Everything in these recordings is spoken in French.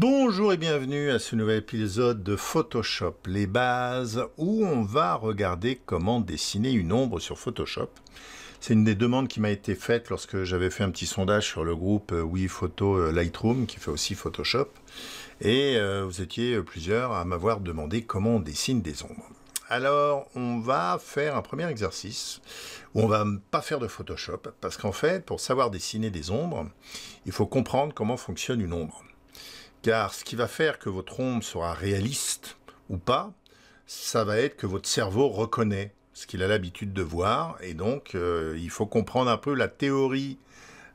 Bonjour et bienvenue à ce nouvel épisode de Photoshop, les bases, où on va regarder comment dessiner une ombre sur Photoshop. C'est une des demandes qui m'a été faite lorsque j'avais fait un petit sondage sur le groupe euh, Wii Photo euh, Lightroom, qui fait aussi Photoshop. Et euh, vous étiez plusieurs à m'avoir demandé comment on dessine des ombres. Alors, on va faire un premier exercice où on va pas faire de Photoshop parce qu'en fait, pour savoir dessiner des ombres, il faut comprendre comment fonctionne une ombre. Car ce qui va faire que votre ombre sera réaliste ou pas, ça va être que votre cerveau reconnaît ce qu'il a l'habitude de voir. Et donc, euh, il faut comprendre un peu la théorie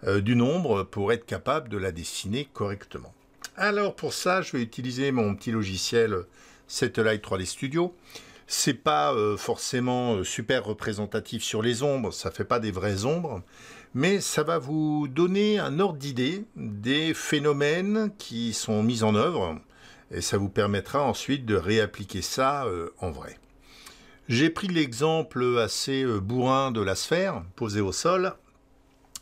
euh, d'une du nombre pour être capable de la dessiner correctement. Alors pour ça, je vais utiliser mon petit logiciel Satellite 3D Studio. C'est pas euh, forcément super représentatif sur les ombres, ça ne fait pas des vraies ombres, mais ça va vous donner un ordre d'idée des phénomènes qui sont mis en œuvre, et ça vous permettra ensuite de réappliquer ça euh, en vrai. J'ai pris l'exemple assez euh, bourrin de la sphère posée au sol,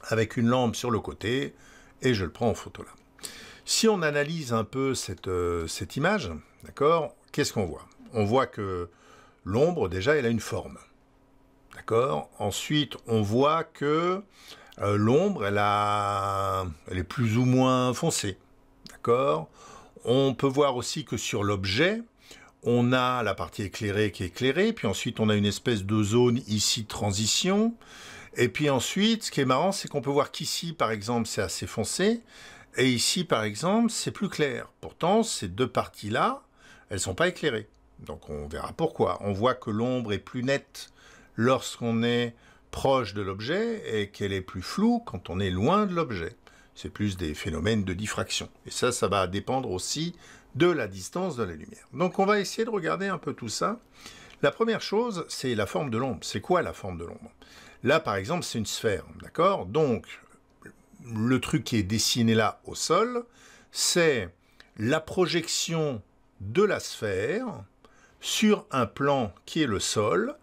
avec une lampe sur le côté, et je le prends en photo là. Si on analyse un peu cette, euh, cette image, d'accord, qu'est-ce qu'on voit On voit que l'ombre, déjà, elle a une forme. D'accord Ensuite, on voit que euh, l'ombre, elle, elle est plus ou moins foncée. D'accord On peut voir aussi que sur l'objet, on a la partie éclairée qui est éclairée, puis ensuite on a une espèce de zone ici de transition. Et puis ensuite, ce qui est marrant, c'est qu'on peut voir qu'ici, par exemple, c'est assez foncé, et ici, par exemple, c'est plus clair. Pourtant, ces deux parties-là, elles ne sont pas éclairées. Donc on verra pourquoi. On voit que l'ombre est plus nette lorsqu'on est proche de l'objet et qu'elle est plus floue quand on est loin de l'objet. C'est plus des phénomènes de diffraction. Et ça, ça va dépendre aussi de la distance de la lumière. Donc on va essayer de regarder un peu tout ça. La première chose, c'est la forme de l'ombre. C'est quoi la forme de l'ombre Là, par exemple, c'est une sphère, d'accord Donc, le truc qui est dessiné là au sol, c'est la projection de la sphère sur un plan qui est le sol,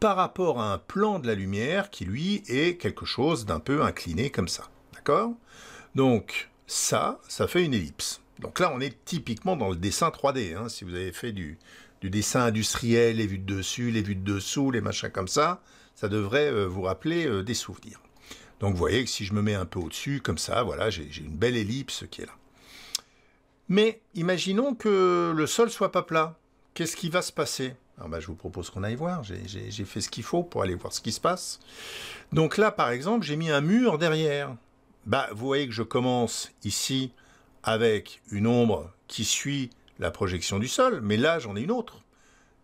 par rapport à un plan de la lumière qui, lui, est quelque chose d'un peu incliné comme ça. D'accord Donc, ça, ça fait une ellipse. Donc là, on est typiquement dans le dessin 3D. Hein. si vous avez fait du, dessin industriel, les vues de dessus, les vues de dessous, les machins comme ça, ça devrait euh, vous rappeler euh, des souvenirs. Donc vous voyez que si je me mets un peu au-dessus, comme ça, voilà, j'ai une belle ellipse qui est là. Mais imaginons que le sol soit pas plat. Qu'est-ce qui va se passer bah, je vous propose qu'on aille voir. J'ai fait ce qu'il faut pour aller voir ce qui se passe. Donc là, par exemple, j'ai mis un mur derrière. Bah, vous voyez que je commence ici avec une ombre qui suit la projection du sol, mais là, j'en ai une autre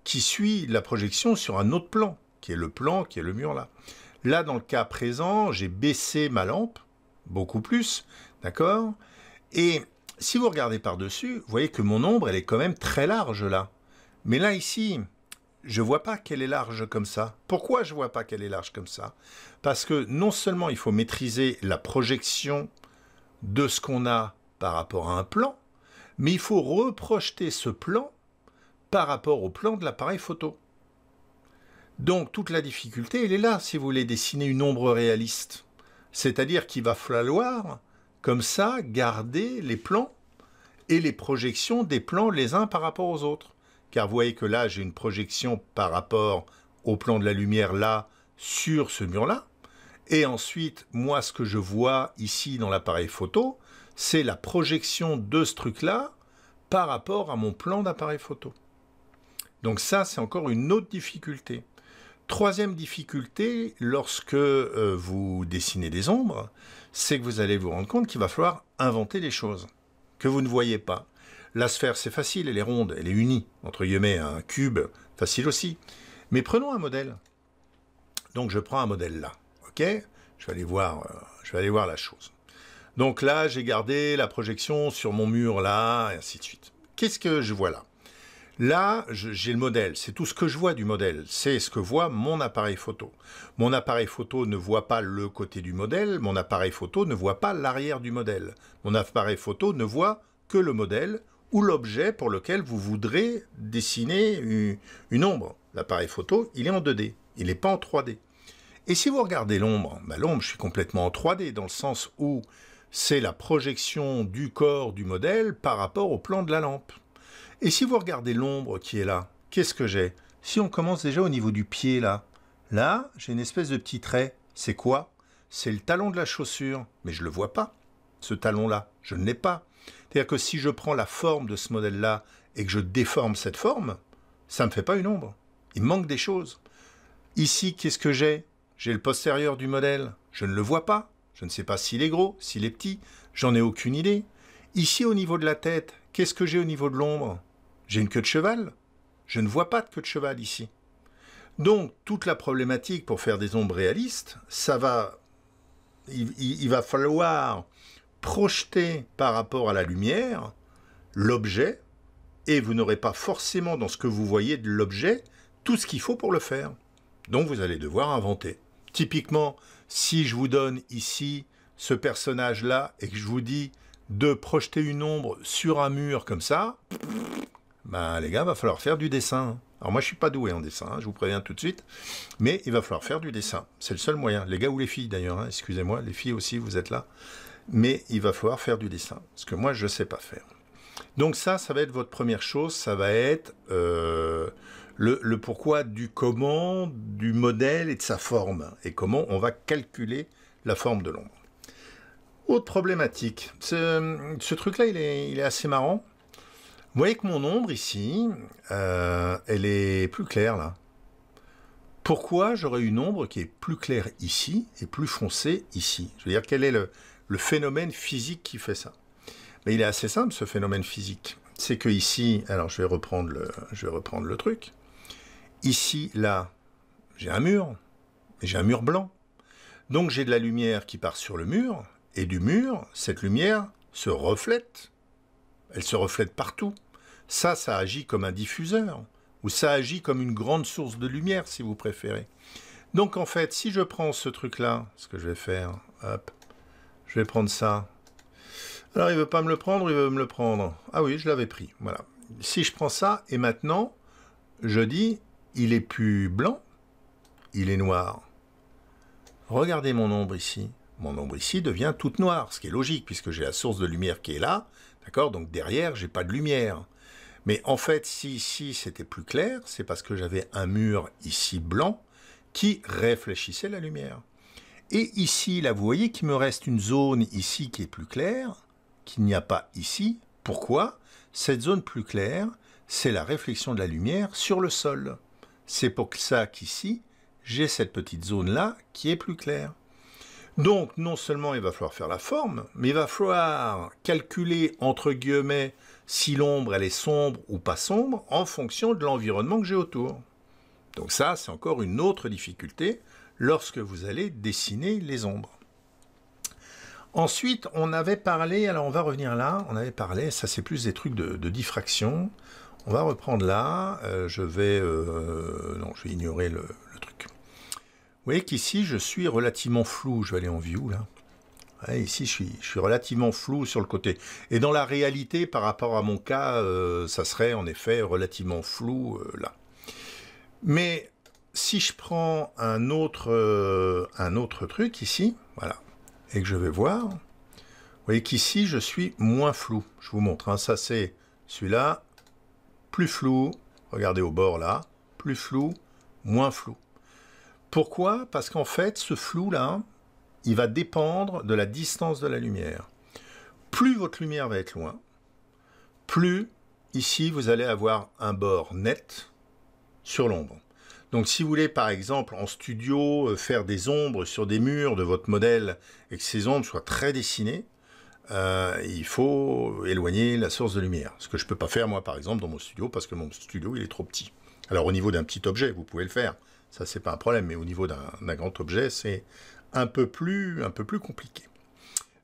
qui suit la projection sur un autre plan, qui est le plan, qui est le mur là. Là, dans le cas présent, j'ai baissé ma lampe, beaucoup plus, d'accord Et si vous regardez par-dessus, vous voyez que mon ombre, elle est quand même très large là. Mais là, ici, je vois pas qu'elle est large comme ça. Pourquoi je vois pas qu'elle est large comme ça Parce que non seulement il faut maîtriser la projection de ce qu'on a par rapport à un plan, mais il faut reprojeter ce plan par rapport au plan de l'appareil photo. Donc toute la difficulté, elle est là si vous voulez dessiner une ombre réaliste. C'est-à-dire qu'il va falloir, comme ça, garder les plans et les projections des plans les uns par rapport aux autres car vous voyez que là, j'ai une projection par rapport au plan de la lumière là, sur ce mur-là. Et ensuite, moi, ce que je vois ici dans l'appareil photo, c'est la projection de ce truc-là par rapport à mon plan d'appareil photo. Donc ça, c'est encore une autre difficulté. Troisième difficulté, lorsque euh, vous dessinez des ombres, c'est que vous allez vous rendre compte qu'il va falloir inventer des choses que vous ne voyez pas. La sphère, c'est facile, elle est ronde, elle est unie, entre guillemets, un cube, facile aussi. Mais prenons un modèle. Donc je prends un modèle là, ok je vais, aller voir, euh, je vais aller voir la chose. Donc là, j'ai gardé la projection sur mon mur là, et ainsi de suite. Qu'est-ce que je vois là Là, j'ai le modèle, c'est tout ce que je vois du modèle, c'est ce que voit mon appareil photo. Mon appareil photo ne voit pas le côté du modèle, mon appareil photo ne voit pas l'arrière du modèle. Mon appareil photo ne voit que le modèle ou l'objet pour lequel vous voudrez dessiner une, ombre. L'appareil photo, il est en 2D, il n'est pas en 3D. Et si vous regardez l'ombre, ma bah, l'ombre, je suis complètement en 3D, dans le sens où c'est la projection du corps du modèle par rapport au plan de la lampe. Et si vous regardez l'ombre qui est là, qu'est-ce que j'ai Si on commence déjà au niveau du pied, là, là, j'ai une espèce de petit trait. C'est quoi C'est le talon de la chaussure, mais je ne le vois pas ce talon-là. Je ne l'ai pas. C'est-à-dire que si je prends la forme de ce modèle-là et que je déforme cette forme, ça ne me fait pas une ombre. Il manque des choses. Ici, qu'est-ce que j'ai J'ai le postérieur du modèle. Je ne le vois pas. Je ne sais pas s'il est gros, s'il est petit. J'en ai aucune idée. Ici, au niveau de la tête, qu'est-ce que j'ai au niveau de l'ombre J'ai une queue de cheval. Je ne vois pas de queue de cheval ici. Donc, toute la problématique pour faire des ombres réalistes, ça va. il va falloir projeter par rapport à la lumière l'objet, et vous n'aurez pas forcément dans ce que vous voyez de l'objet tout ce qu'il faut pour le faire. Donc vous allez devoir inventer. Typiquement, si je vous donne ici ce personnage-là et que je vous dis de projeter une ombre sur un mur comme ça, ben les gars, va falloir faire du dessin. Alors moi je suis pas doué en dessin, hein, je vous préviens tout de suite, mais il va falloir faire du dessin. C'est le seul moyen. Les gars ou les filles d'ailleurs, hein, excusez-moi, les filles aussi, vous êtes là mais il va falloir faire du dessin, ce que moi je ne sais pas faire. Donc ça, ça va être votre première chose, ça va être euh, le, pourquoi du comment, du modèle et de sa forme, et comment on va calculer la forme de l'ombre. Autre problématique, ce, truc-là, il est, assez marrant. Vous voyez que mon ombre ici, euh, elle est plus claire là. Pourquoi j'aurais une ombre qui est plus claire ici et plus foncée ici Je veux dire, quel est le, le phénomène physique qui fait ça. Mais il est assez simple ce phénomène physique. C'est que ici, alors je vais reprendre le, je vais reprendre le truc. Ici, là, j'ai un mur, j'ai un mur blanc. Donc j'ai de la lumière qui part sur le mur, et du mur, cette lumière se reflète. Elle se reflète partout. Ça, ça agit comme un diffuseur, ou ça agit comme une grande source de lumière, si vous préférez. Donc en fait, si je prends ce truc-là, ce que je vais faire, hop, je vais prendre ça. Alors, il veut pas me le prendre, il veut me le prendre. Ah oui, je l'avais pris. Voilà. Si je prends ça, et maintenant, je dis, il est plus blanc, il est noir. Regardez mon ombre ici. Mon ombre ici devient toute noire, ce qui est logique, puisque j'ai la source de lumière qui est là. D'accord Donc derrière, j'ai pas de lumière. Mais en fait, si ici c'était plus clair, c'est parce que j'avais un mur ici blanc qui réfléchissait la lumière. Et ici, là, vous voyez qu'il me reste une zone ici qui est plus claire, qu'il n'y a pas ici. Pourquoi Cette zone plus claire, c'est la réflexion de la lumière sur le sol. C'est pour ça qu'ici, j'ai cette petite zone-là qui est plus claire. Donc, non seulement il va falloir faire la forme, mais il va falloir calculer, entre guillemets, si l'ombre, elle est sombre ou pas sombre, en fonction de l'environnement que j'ai autour. Donc ça, c'est encore une autre difficulté lorsque vous allez dessiner les ombres. Ensuite, on avait parlé, alors on va revenir là, on avait parlé, ça c'est plus des trucs de, diffraction. On va reprendre là, euh, je vais... Euh, non, je vais ignorer le, truc. Vous voyez qu'ici, je suis relativement flou, je vais aller en view là. ici, je suis, je suis, relativement flou sur le côté. Et dans la réalité, par rapport à mon cas, euh, ça serait en effet relativement flou là. Mais si je prends euh, un autre, truc ici, voilà, et que je vais voir, vous voyez qu'ici, je suis moins flou. Je vous montre, hein. ça c'est celui-là, plus flou, regardez au bord là, plus flou, moins flou. Pourquoi Parce qu'en fait, ce flou-là, il va dépendre de la distance de la lumière. Plus votre lumière va être loin, plus ici vous allez avoir un bord net, sur l'ombre. Donc si vous voulez par exemple en studio euh, faire des ombres sur des murs de votre modèle et que ces ombres soient très dessinées, euh, il faut éloigner la source de lumière. Ce que je ne peux pas faire moi par exemple dans mon studio parce que mon studio il est trop petit. Alors au niveau d'un petit objet, vous pouvez le faire, ça c'est pas un problème, mais au niveau d'un grand objet, c'est un peu plus un peu plus compliqué.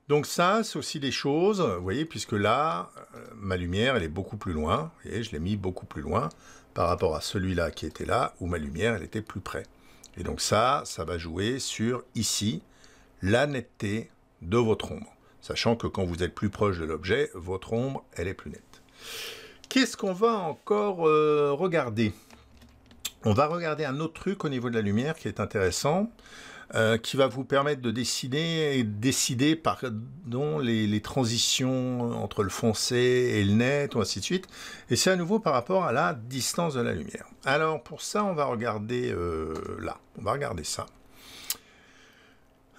Donc ça, c'est aussi des choses, vous voyez, puisque là, euh, ma lumière, elle est beaucoup plus loin, et je l'ai mis beaucoup plus loin, par rapport à celui-là qui était là, où ma lumière, elle était plus près. Et donc ça, ça va jouer sur, ici, la netteté de votre ombre. Sachant que quand vous êtes plus proche de l'objet, votre ombre, elle est plus nette. Qu'est-ce qu'on va encore euh, regarder On va regarder un autre truc au niveau de la lumière qui est intéressant. Euh, qui va vous permettre de décider et décider par les, transitions entre le foncé et le net, ou ainsi de suite. Et c'est à nouveau par rapport à la distance de la lumière. Alors pour ça, on va regarder euh, là. On va regarder ça.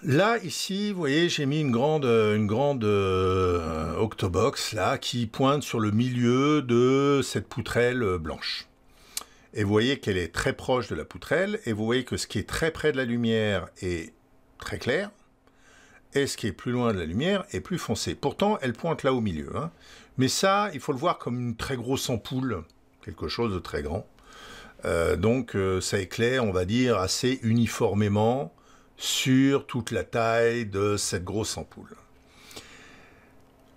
Là, ici, vous voyez, j'ai mis une grande, euh, octobox là, qui pointe sur le milieu de cette poutrelle blanche et vous voyez qu'elle est très proche de la poutrelle, et vous voyez que ce qui est très près de la lumière est très clair, et ce qui est plus loin de la lumière est plus foncé. Pourtant, elle pointe là au milieu. Hein. Mais ça, il faut le voir comme une très grosse ampoule, quelque chose de très grand. Euh, donc euh, ça éclaire, on va dire, assez uniformément sur toute la taille de cette grosse ampoule.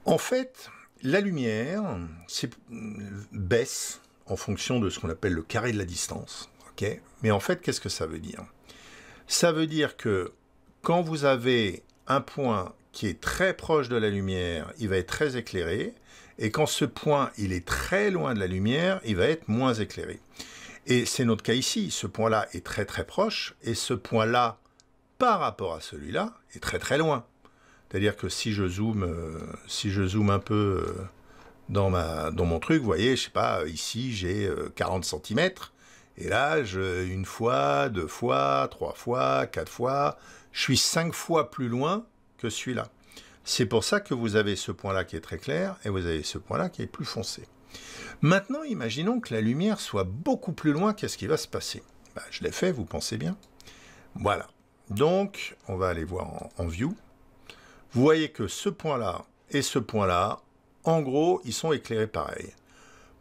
En fait, la lumière euh, baisse en fonction de ce qu'on appelle le carré de la distance. ok Mais en fait, qu'est-ce que ça veut dire Ça veut dire que quand vous avez un point qui est très proche de la lumière, il va être très éclairé, et quand ce point il est très loin de la lumière, il va être moins éclairé. Et c'est notre cas ici, ce point-là est très très proche, et ce point-là, par rapport à celui-là, est très très loin. C'est-à-dire que si je zoome, euh, si je zoome un peu euh, dans, ma, dans mon truc, vous voyez, je sais pas, euh, ici j'ai 40 euh, cm, et là, une fois, deux fois, trois fois, quatre fois, je suis cinq fois plus loin que celui-là. C'est pour ça que vous avez ce point-là qui est très clair, et vous avez ce point-là qui est plus foncé. Maintenant, imaginons que la lumière soit beaucoup plus loin, qu'est-ce qui va se passer bah, Je l'ai fait, vous pensez bien. Voilà. Donc, on va aller voir en, en view. Vous voyez que ce point-là et ce point-là en gros, ils sont éclairés pareil.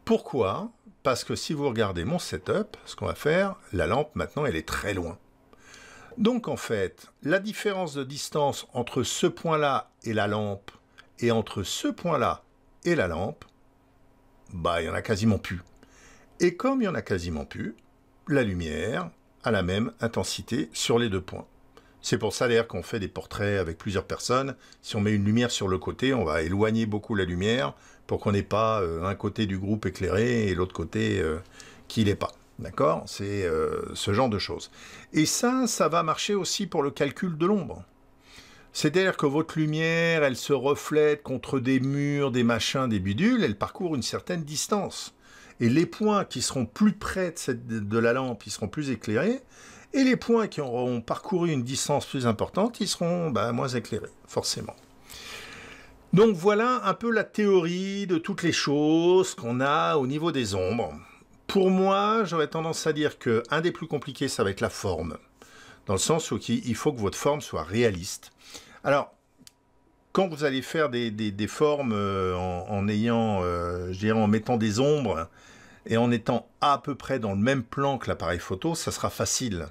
Pourquoi Parce que si vous regardez mon setup, ce qu'on va faire, la lampe maintenant, elle est très loin. Donc en fait, la différence de distance entre ce point-là et la lampe, et entre ce point-là et la lampe, bah il n'y en a quasiment plus. Et comme il n'y en a quasiment plus, la lumière a la même intensité sur les deux points. C'est pour ça d'ailleurs qu'on fait des portraits avec plusieurs personnes. Si on met une lumière sur le côté, on va éloigner beaucoup la lumière pour qu'on n'ait pas euh, un côté du groupe éclairé et l'autre côté euh, qui l'est pas. D'accord C'est euh, ce genre de choses. Et ça, ça va marcher aussi pour le calcul de l'ombre. C'est-à-dire que votre lumière, elle se reflète contre des murs, des machins, des bidules, elle parcourt une certaine distance. Et les points qui seront plus près de, de la lampe, ils seront plus éclairés, et les points qui auront parcouru une distance plus importante, ils seront bah, moins éclairés, forcément. Donc voilà un peu la théorie de toutes les choses qu'on a au niveau des ombres. Pour moi, j'aurais tendance à dire que un des plus compliqués, ça va être la forme. Dans le sens où il faut que votre forme soit réaliste. Alors, quand vous allez faire des, formes euh, en, ayant, euh, en mettant des ombres et en étant à peu près dans le même plan que l'appareil photo, ça sera facile.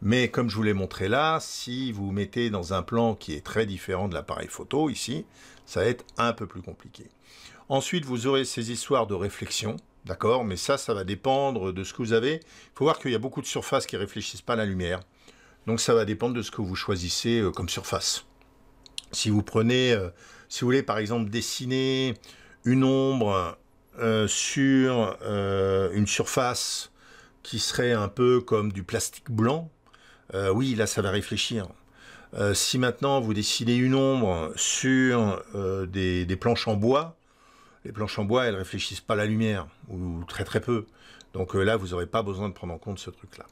Mais comme je vous l'ai montré là, si vous mettez dans un plan qui est très différent de l'appareil photo ici, ça va être un peu plus compliqué. Ensuite, vous aurez ces histoires de réflexion, d'accord Mais ça, ça va dépendre de ce que vous avez. Il faut voir qu'il y a beaucoup de surfaces qui ne réfléchissent pas la lumière. Donc ça va dépendre de ce que vous choisissez euh, comme surface. Si vous prenez, euh, si vous voulez par exemple dessiner une ombre euh, sur une surface qui serait un peu comme du plastique blanc, euh, oui, là, ça va réfléchir. Euh, si maintenant vous dessinez une ombre sur euh, des, planches en bois, les planches en bois, elles réfléchissent pas la lumière, ou très très peu. Donc là, vous n'aurez pas besoin de prendre en compte ce truc-là.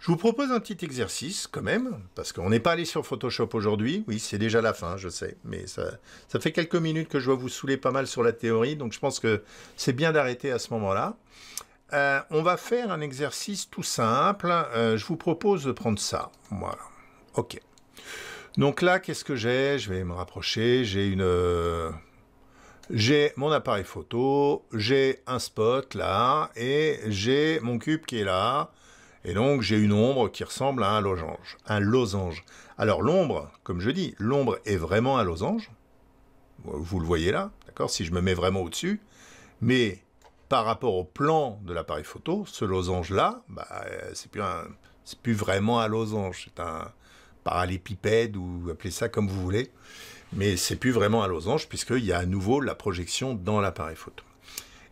Je vous propose un petit exercice quand même, parce qu'on n'est pas allé sur Photoshop aujourd'hui. Oui, c'est déjà la fin, je sais, mais ça, fait quelques minutes que je vois vous saouler pas mal sur la théorie, donc je pense que c'est bien d'arrêter à ce moment-là. Euh, on va faire un exercice tout simple. Euh, je vous propose de prendre ça. Voilà. OK. Donc là, qu'est-ce que j'ai Je vais me rapprocher. J'ai une... Euh, j'ai mon appareil photo, j'ai un spot là, et j'ai mon cube qui est là. Et donc j'ai une ombre qui ressemble à un losange. Un losange. Alors l'ombre, comme je dis, l'ombre est vraiment un losange. Vous le voyez là, d'accord Si je me mets vraiment au-dessus. Mais par rapport au plan de l'appareil photo, ce losange-là, bah, euh, c'est plus, plus vraiment un losange, c'est un parallépipède ou appelez ça comme vous voulez, mais c'est plus vraiment un losange puisqu'il y a à nouveau la projection dans l'appareil photo.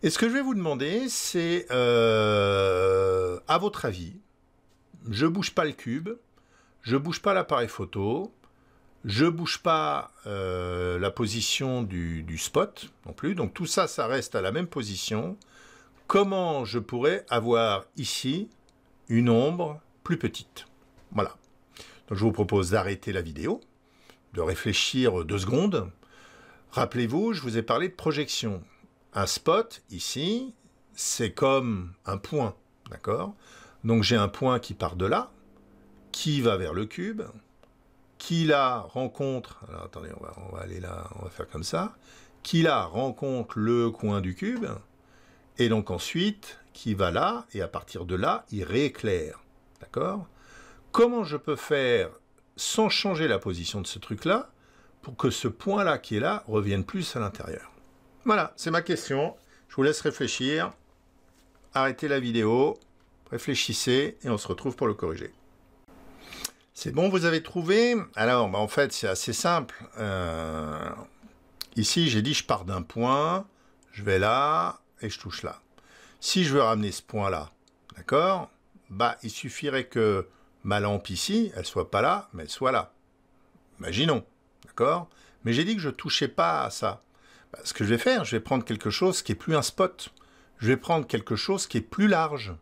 Et ce que je vais vous demander, c'est euh, à votre avis, je bouge pas le cube, je bouge pas l'appareil photo, je bouge pas euh, la position du, du, spot non plus. Donc tout ça, ça reste à la même position. Comment je pourrais avoir ici une ombre plus petite Voilà. Donc je vous propose d'arrêter la vidéo, de réfléchir deux secondes. Rappelez-vous, je vous ai parlé de projection. Un spot, ici, c'est comme un point, d'accord Donc j'ai un point qui part de là, qui va vers le cube, qui la rencontre, alors attendez, on va, on va aller là, on va faire comme ça, qui la rencontre le coin du cube, et donc ensuite, qui va là, et à partir de là, il rééclaire. D'accord Comment je peux faire sans changer la position de ce truc-là, pour que ce point-là qui est là revienne plus à l'intérieur Voilà, c'est ma question. Je vous laisse réfléchir. Arrêtez la vidéo, réfléchissez, et on se retrouve pour le corriger. C'est bon, vous avez trouvé Alors, bah, en fait, c'est assez simple. Euh, ici, j'ai dit, je pars d'un point, je vais là, et je touche là. Si je veux ramener ce point-là, d'accord Bah, il suffirait que ma lampe ici, elle soit pas là, mais elle soit là. Imaginons, d'accord Mais j'ai dit que je ne touchais pas à ça. Bah, ce que je vais faire, je vais prendre quelque chose qui est plus un spot. Je vais prendre quelque chose qui est plus large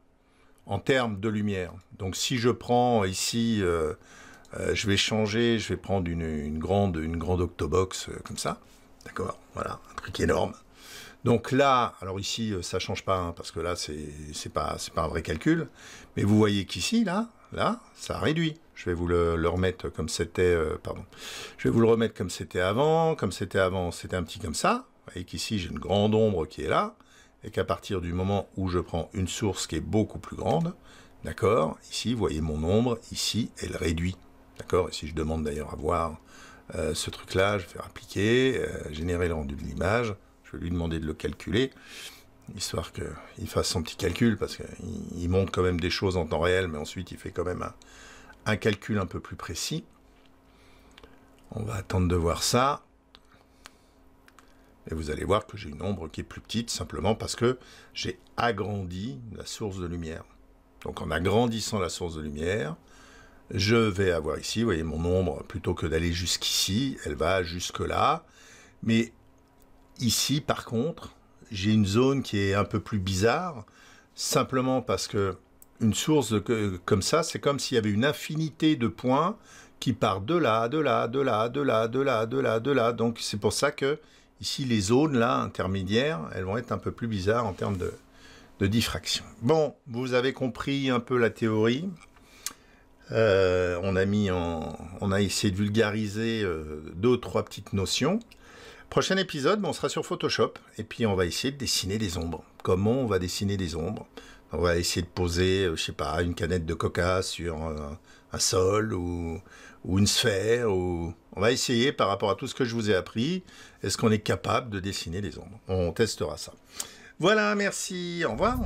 en termes de lumière. Donc si je prends ici, euh, euh, je vais changer, je vais prendre une, grande, une grande octobox euh, comme ça. D'accord Voilà, un truc énorme. Donc là, alors ici, ça change pas, hein, parce que là, c'est n'est pas, pas un vrai calcul. Mais vous voyez qu'ici, là, là, ça réduit. Je vais vous le, le remettre comme c'était... pardon. Je vais vous le remettre comme c'était avant. Comme c'était avant, c'était un petit comme ça. Vous voyez qu'ici, j'ai une grande ombre qui est là et qu'à partir du moment où je prends une source qui est beaucoup plus grande, d'accord, ici, vous voyez mon nombre, ici, elle réduit, d'accord, et si je demande d'ailleurs à voir euh, ce truc-là, je vais faire appliquer, euh, générer le rendu de l'image, je vais lui demander de le calculer, histoire qu'il fasse son petit calcul, parce qu'il montre quand même des choses en temps réel, mais ensuite il fait quand même un calcul un peu plus précis. On va attendre de voir ça vous allez voir que j'ai une ombre qui est plus petite simplement parce que j'ai agrandi la source de lumière. Donc en agrandissant la source de lumière, je vais avoir ici, vous voyez mon ombre, plutôt que d'aller jusqu'ici, elle va jusque-là. Mais ici, par contre, j'ai une zone qui est un peu plus bizarre, simplement parce que une source comme ça, c'est comme s'il y avait une infinité de points qui part de là, de là, de là, de là, de là, de là, de là. Donc c'est pour ça que Ici, les zones là intermédiaires, elles vont être un peu plus bizarres en termes de, diffraction. Bon, vous avez compris un peu la théorie. Euh, on a mis on a essayé de vulgariser euh, deux ou trois petites notions. Prochain épisode, on sera sur Photoshop et puis on va essayer de dessiner des ombres. Comment on va dessiner des ombres On va essayer de poser, euh, je sais pas, une canette de coca sur un, sol ou, ou une sphère ou on va essayer par rapport à tout ce que je vous ai appris, est-ce qu'on est capable de dessiner des ombres On testera ça. Voilà, merci, au revoir.